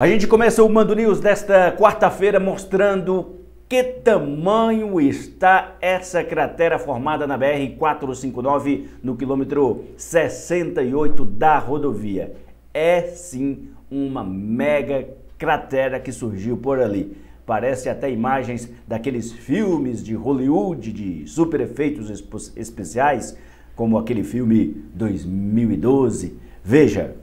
A gente começa o Mando News desta quarta-feira mostrando que tamanho está essa cratera formada na BR-459 no quilômetro 68 da rodovia. É sim uma mega cratera que surgiu por ali. Parece até imagens daqueles filmes de Hollywood de super efeitos especiais, como aquele filme 2012. Veja,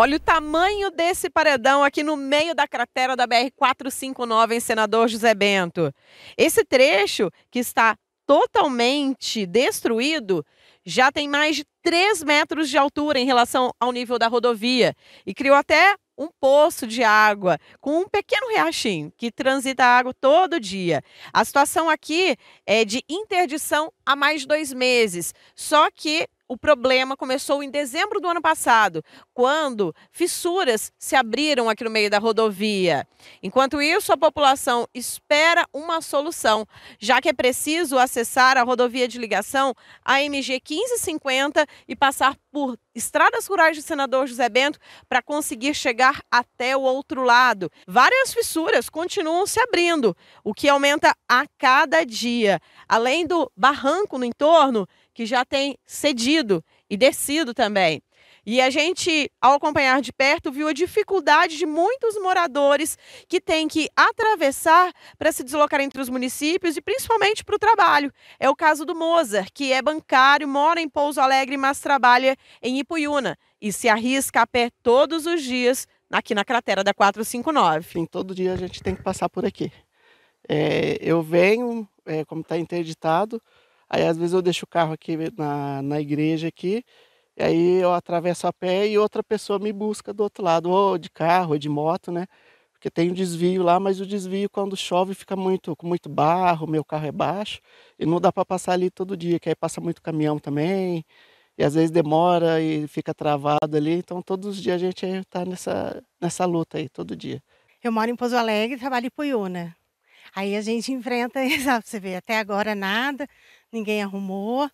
Olha o tamanho desse paredão aqui no meio da cratera da BR-459 em Senador José Bento. Esse trecho, que está totalmente destruído, já tem mais de 3 metros de altura em relação ao nível da rodovia e criou até um poço de água com um pequeno riachinho que transita água todo dia. A situação aqui é de interdição há mais de dois meses, só que o problema começou em dezembro do ano passado, quando fissuras se abriram aqui no meio da rodovia. Enquanto isso, a população espera uma solução, já que é preciso acessar a rodovia de ligação AMG 1550 e passar por estradas rurais do senador José Bento para conseguir chegar até o outro lado. Várias fissuras continuam se abrindo, o que aumenta a cada dia. Além do barranco no entorno, que já tem cedido e descido também. E a gente, ao acompanhar de perto, viu a dificuldade de muitos moradores que têm que atravessar para se deslocar entre os municípios e principalmente para o trabalho. É o caso do Mozart, que é bancário, mora em Pouso Alegre, mas trabalha em Ipuiuna e se arrisca a pé todos os dias aqui na cratera da 459. Sim, todo dia a gente tem que passar por aqui. É, eu venho, é, como está interditado, Aí às vezes eu deixo o carro aqui na, na igreja aqui, e aí eu atravesso a pé e outra pessoa me busca do outro lado, ou de carro, ou de moto, né? Porque tem um desvio lá, mas o desvio quando chove fica muito com muito barro, meu carro é baixo e não dá para passar ali todo dia, que aí passa muito caminhão também. E às vezes demora e fica travado ali, então todos os dias a gente está nessa nessa luta aí todo dia. Eu moro em Pouso Alegre, trabalho em Puyuna. Aí a gente enfrenta, sabe, você vê, até agora nada, ninguém arrumou.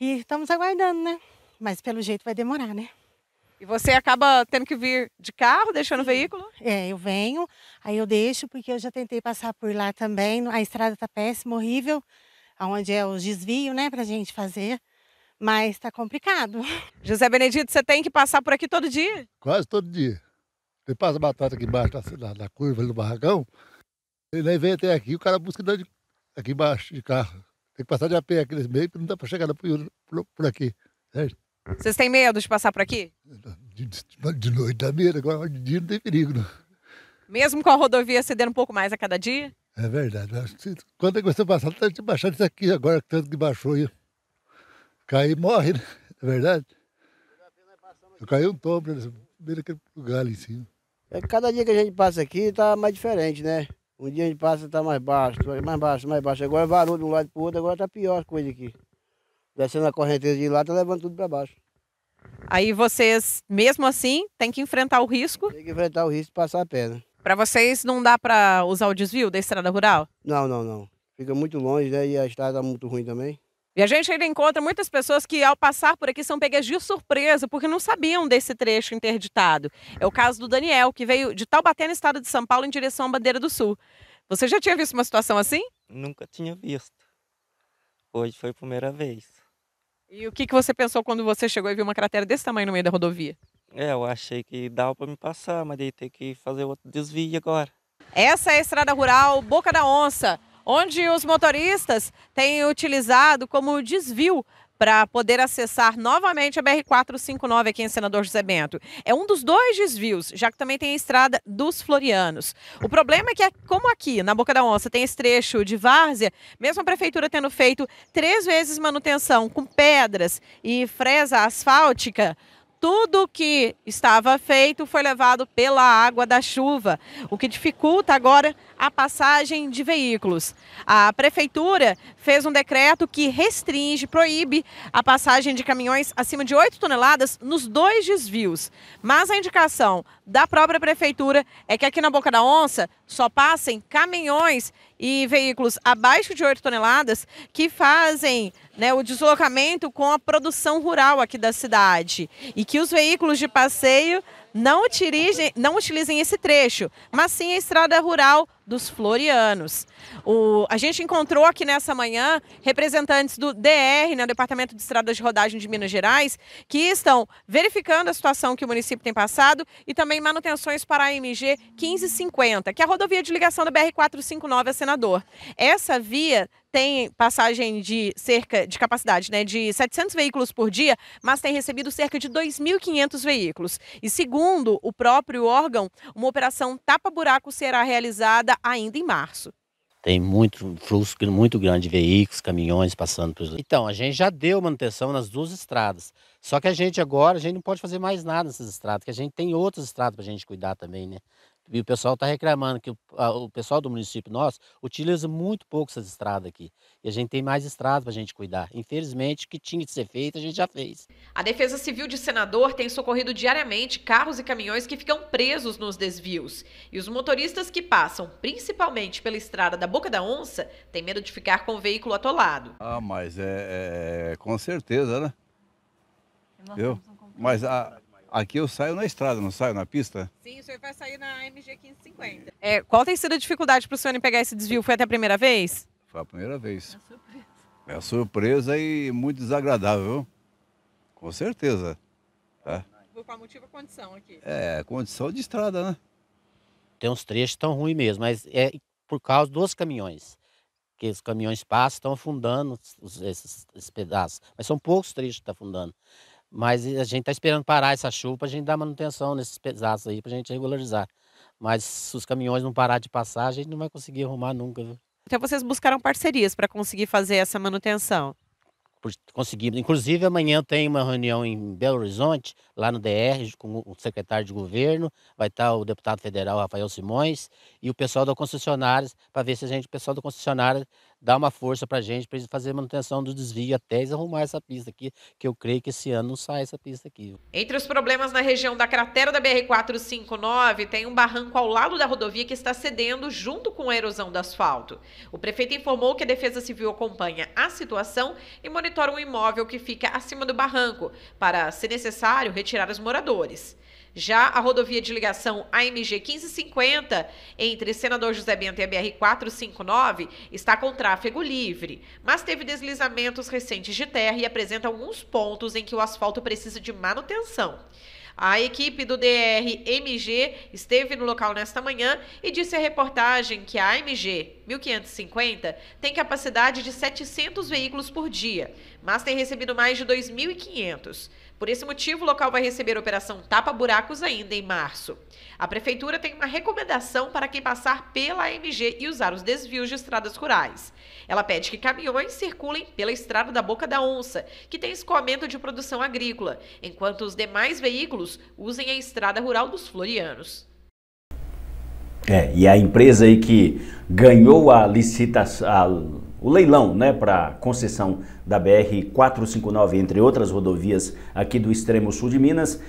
E estamos aguardando, né? Mas pelo jeito vai demorar, né? E você acaba tendo que vir de carro, deixando Sim. o veículo? É, eu venho, aí eu deixo, porque eu já tentei passar por lá também. A estrada tá péssima, horrível, aonde é o desvio, né, pra gente fazer. Mas está complicado. José Benedito, você tem que passar por aqui todo dia? Quase todo dia. Você passa batata aqui embaixo, tá, na, na curva ali do barracão, ele vem até aqui, o cara busca aqui embaixo de carro. Tem que passar de a pé aqueles meios, não dá para chegar lá por, por, por aqui. Certo? Né? Vocês têm medo de passar por aqui? De, de, de noite dá medo, agora de dia não tem perigo. Não. Mesmo com a rodovia cedendo um pouco mais a cada dia? É verdade. Quando é que você passar, tá te baixando isso aqui agora, tanto que baixou aí. Cair morre, né? É verdade? Eu caí um tombo, beira né? aquele lugar ali em cima. É cada dia que a gente passa aqui tá mais diferente, né? Um dia a gente passa e tá mais baixo, mais baixo, mais baixo. Agora varou é de um lado pro outro, agora tá pior a coisa aqui. Descendo a correnteza de lá, tá levando tudo para baixo. Aí vocês, mesmo assim, tem que enfrentar o risco? Tem que enfrentar o risco e passar a pedra Para vocês não dá para usar o desvio da estrada rural? Não, não, não. Fica muito longe, né? E a estrada tá muito ruim também. E a gente ainda encontra muitas pessoas que, ao passar por aqui, são pegas de surpresa, porque não sabiam desse trecho interditado. É o caso do Daniel, que veio de Taubaté, no estado de São Paulo, em direção à Bandeira do Sul. Você já tinha visto uma situação assim? Nunca tinha visto. Hoje foi a primeira vez. E o que, que você pensou quando você chegou e viu uma cratera desse tamanho no meio da rodovia? É, eu achei que dava para me passar, mas aí tem que fazer outro desvio agora. Essa é a estrada rural Boca da Onça onde os motoristas têm utilizado como desvio para poder acessar novamente a BR-459 aqui em Senador José Bento. É um dos dois desvios, já que também tem a estrada dos Florianos. O problema é que, é como aqui na Boca da Onça tem esse trecho de várzea, mesmo a prefeitura tendo feito três vezes manutenção com pedras e fresa asfáltica, tudo que estava feito foi levado pela água da chuva, o que dificulta agora a passagem de veículos. A prefeitura fez um decreto que restringe, proíbe a passagem de caminhões acima de 8 toneladas nos dois desvios. Mas a indicação da própria prefeitura é que aqui na Boca da Onça só passem caminhões e veículos abaixo de 8 toneladas que fazem né, o deslocamento com a produção rural aqui da cidade e que os veículos de passeio não utilizem, não utilizem esse trecho, mas sim a estrada rural dos Florianos. O, a gente encontrou aqui nessa manhã representantes do DR, né, Departamento de Estradas de Rodagem de Minas Gerais, que estão verificando a situação que o município tem passado e também manutenções para a MG 1550, que é a rodovia de ligação da BR-459 a Senador. Essa via tem passagem de cerca de capacidade né, de 700 veículos por dia, mas tem recebido cerca de 2.500 veículos. E segundo o próprio órgão, uma operação tapa-buraco será realizada ainda em março. Tem muito fluxo muito grande de veículos, caminhões passando por... Então, a gente já deu manutenção nas duas estradas. Só que a gente agora, a gente não pode fazer mais nada nessas estradas, porque a gente tem outras estradas para a gente cuidar também, né? E o pessoal está reclamando que o, a, o, pessoal do município nosso utiliza muito pouco essas estradas aqui. E a gente tem mais estradas para a gente cuidar. Infelizmente, o que tinha de ser feito, a gente já fez. A Defesa Civil de Senador tem socorrido diariamente carros e caminhões que ficam presos nos desvios. E os motoristas que passam, principalmente pela estrada da Boca da Onça, têm medo de ficar com o veículo atolado. Ah, mas é, é, é com certeza, né? Eu, mas a, Aqui eu saio na estrada, não saio na pista? Sim, o senhor vai sair na MG 1550. É, qual tem sido a dificuldade para o senhor em pegar esse desvio? Foi até a primeira vez? Foi a primeira vez. É surpresa. É surpresa e muito desagradável, com certeza. Tá? com a motivo a condição aqui? É, condição de estrada, né? Tem uns trechos tão ruins mesmo, mas é por causa dos caminhões. Que os caminhões passam, estão afundando esses, esses pedaços. Mas são poucos trechos que estão tá afundando. Mas a gente está esperando parar essa chuva para a gente dar manutenção nesses pedaços aí, para a gente regularizar. Mas se os caminhões não parar de passar, a gente não vai conseguir arrumar nunca. Viu? Então vocês buscaram parcerias para conseguir fazer essa manutenção? Conseguimos. Inclusive, amanhã tem uma reunião em Belo Horizonte, lá no DR, com o secretário de governo. Vai estar tá o deputado federal Rafael Simões e o pessoal da concessionária, para ver se a gente, o pessoal da concessionária, dá uma força para a gente, para a fazer manutenção do desvio até eles arrumar essa pista aqui, que eu creio que esse ano não sai essa pista aqui. Entre os problemas na região da cratera da BR-459, tem um barranco ao lado da rodovia que está cedendo junto com a erosão do asfalto. O prefeito informou que a Defesa Civil acompanha a situação e monitora um imóvel que fica acima do barranco, para, se necessário, retirar os moradores. Já a rodovia de ligação AMG 1550, entre Senador José Bento e a BR 459, está com tráfego livre, mas teve deslizamentos recentes de terra e apresenta alguns pontos em que o asfalto precisa de manutenção. A equipe do DRMG esteve no local nesta manhã e disse à reportagem que a AMG 1550 tem capacidade de 700 veículos por dia, mas tem recebido mais de 2.500. Por esse motivo, o local vai receber a operação Tapa Buracos ainda em março. A prefeitura tem uma recomendação para quem passar pela AMG e usar os desvios de estradas rurais. Ela pede que caminhões circulem pela estrada da Boca da Onça, que tem escoamento de produção agrícola, enquanto os demais veículos usem a estrada rural dos Florianos. É, e a empresa aí que ganhou a licitação, o leilão né, para concessão da BR-459, entre outras rodovias aqui do extremo sul de Minas,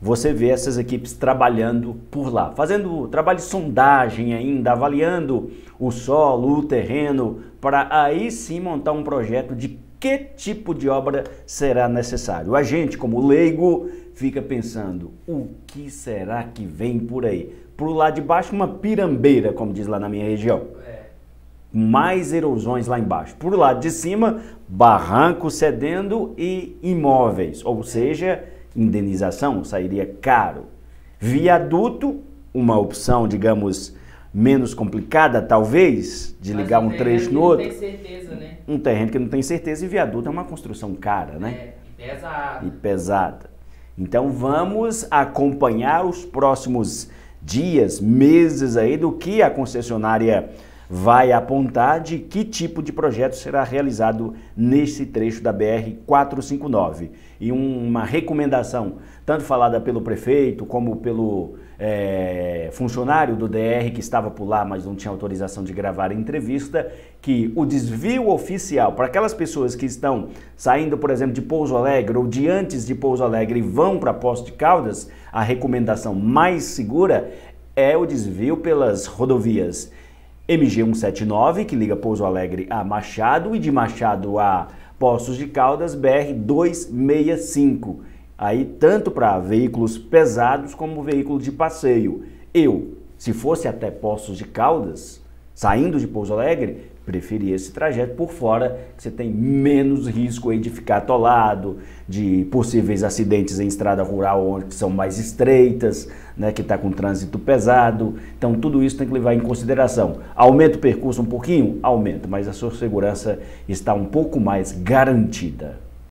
você vê essas equipes trabalhando por lá, fazendo trabalho de sondagem ainda, avaliando o solo, o terreno, para aí sim montar um projeto de que tipo de obra será necessário. A gente, como leigo, fica pensando, o que será que vem por aí? Para o lado de baixo, uma pirambeira, como diz lá na minha região mais erosões lá embaixo. Por lado de cima, barranco cedendo e imóveis, ou seja, indenização sairia caro. Viaduto, uma opção, digamos, menos complicada, talvez, de Mas ligar um, trecho no outro. Não tem certeza, né? Um terreno que não tem certeza e viaduto é uma construção cara, né? É, pesada. E pesada. Então vamos acompanhar os próximos dias, meses aí do que a concessionária vai apontar de que tipo de projeto será realizado nesse trecho da BR 459. E uma recomendação, tanto falada pelo prefeito como pelo é, funcionário do DR que estava por lá, mas não tinha autorização de gravar a entrevista, que o desvio oficial para aquelas pessoas que estão saindo, por exemplo, de Pouso Alegre ou de antes de Pouso Alegre e vão para Poço de Caldas, a recomendação mais segura é o desvio pelas rodovias MG179, que liga Pouso Alegre a Machado, e de Machado a Poços de Caldas, BR-265. Aí tanto para veículos pesados como veículo de passeio. Eu, se fosse até Poços de Caldas, Saindo de Pouso Alegre, preferir esse trajeto por fora, que você tem menos risco aí de ficar atolado, de possíveis acidentes em estrada rural onde são mais estreitas, né, que está com trânsito pesado. Então tudo isso tem que levar em consideração. Aumenta o percurso um pouquinho? Aumenta, mas a sua segurança está um pouco mais garantida.